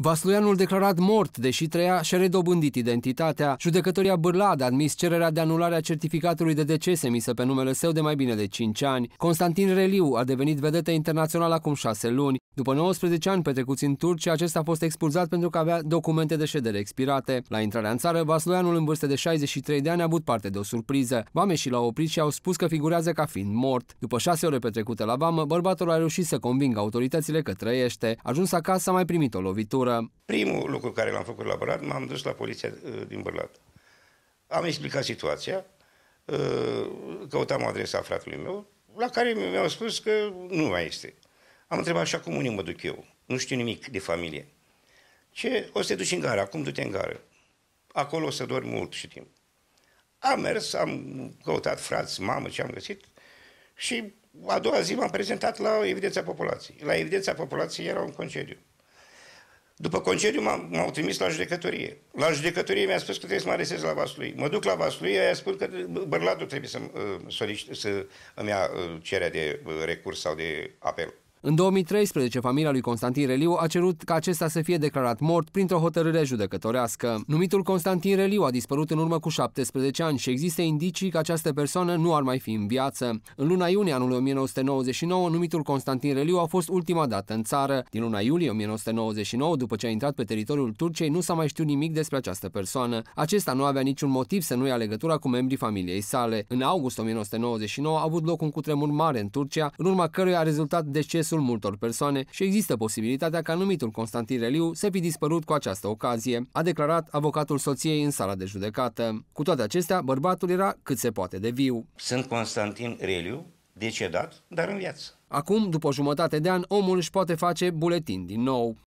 Vasluianul declarat mort, deși trăia și-a redobândit identitatea, judecătoria Bârlad a admis cererea de anulare a certificatului de deces emisă pe numele său de mai bine de 5 ani. Constantin Reliu a devenit vedetă internațională acum 6 luni. După 19 ani petrecuți în Turcia, acesta a fost expulzat pentru că avea documente de ședere expirate. La intrarea în țară, Vasluianul în vârstă de 63 de ani a avut parte de o surpriză. și l-au oprit și au spus că figurează ca fiind mort. După 6 ore petrecute la vamă, bărbatul a reușit să convingă autoritățile că trăiește. Ajuns acasă, a mai primit o lovitură procură. Primul lucru care l-am făcut la Bărat, m-am dus la poliția uh, din Bălat. Am explicat situația, uh, căutam adresa fratelui meu, la care mi-au spus că nu mai este. Am întrebat și acum unii mă duc eu. Nu știu nimic de familie. Ce? O să te duci în gară, acum du-te în gara. Acolo o să dormi mult și timp. Am mers, am căutat frați, mamă, ce am găsit și a doua zi m-am prezentat la evidența populației. La evidența populației era un concediu. După concediu m-au, trimis la judecătorie. La judecătorie mi-a spus că trebuie să mă aresez la Vaslui. Mă duc la Vaslui, aia spun că bărlatul trebuie să, mi uh, să îmi ia uh, cererea de uh, recurs sau de apel. În 2013, familia lui Constantin Reliu a cerut ca acesta să fie declarat mort printr-o hotărâre judecătorească. Numitul Constantin Reliu a dispărut în urmă cu 17 ani și există indicii că această persoană nu ar mai fi în viață. În luna iunie anului 1999, numitul Constantin Reliu a fost ultima dată în țară. Din luna iulie 1999, după ce a intrat pe teritoriul Turciei, nu s-a mai știut nimic despre această persoană. Acesta nu avea niciun motiv să nu ia legătura cu membrii familiei sale. În august 1999 a avut loc un cutremur mare în Turcia, în urma căruia a rezultat decesul interesul multor persoane și există posibilitatea ca numitul Constantin Reliu să fi dispărut cu această ocazie, a declarat avocatul soției în sala de judecată. Cu toate acestea, bărbatul era cât se poate de viu. Sunt Constantin Reliu, decedat, dar în viață. Acum, după jumătate de an, omul își poate face buletin din nou.